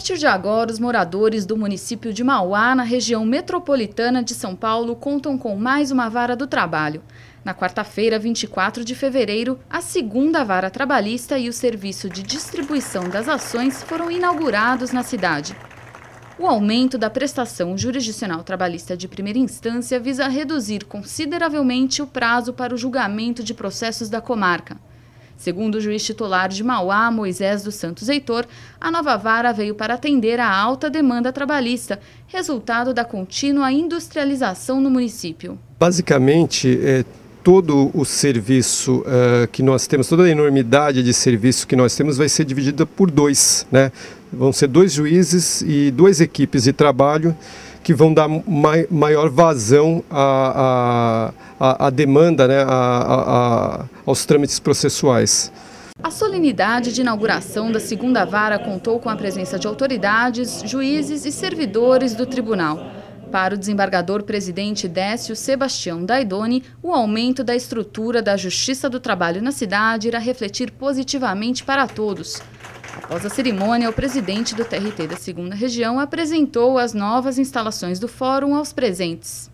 partir de agora, os moradores do município de Mauá, na região metropolitana de São Paulo, contam com mais uma vara do trabalho. Na quarta-feira, 24 de fevereiro, a segunda vara trabalhista e o serviço de distribuição das ações foram inaugurados na cidade. O aumento da prestação jurisdicional trabalhista de primeira instância visa reduzir consideravelmente o prazo para o julgamento de processos da comarca. Segundo o juiz titular de Mauá, Moisés dos Santos Heitor, a nova vara veio para atender à alta demanda trabalhista, resultado da contínua industrialização no município. Basicamente, é, todo o serviço é, que nós temos, toda a enormidade de serviço que nós temos vai ser dividida por dois. Né? Vão ser dois juízes e duas equipes de trabalho que vão dar mai, maior vazão à, à, à demanda, né, à, aos trâmites processuais. A solenidade de inauguração da segunda vara contou com a presença de autoridades, juízes e servidores do tribunal. Para o desembargador presidente Décio Sebastião Daidoni, o aumento da estrutura da Justiça do Trabalho na cidade irá refletir positivamente para todos. Após a cerimônia, o presidente do TRT da 2 Região apresentou as novas instalações do Fórum aos presentes.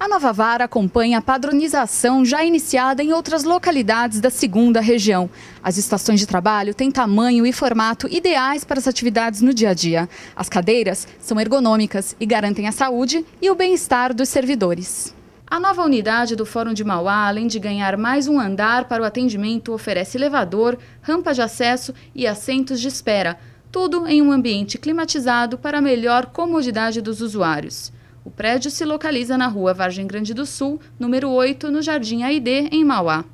A nova vara acompanha a padronização já iniciada em outras localidades da segunda região. As estações de trabalho têm tamanho e formato ideais para as atividades no dia a dia. As cadeiras são ergonômicas e garantem a saúde e o bem-estar dos servidores. A nova unidade do Fórum de Mauá, além de ganhar mais um andar para o atendimento, oferece elevador, rampa de acesso e assentos de espera, tudo em um ambiente climatizado para melhor comodidade dos usuários. O prédio se localiza na rua Vargem Grande do Sul, número 8, no Jardim AID, em Mauá.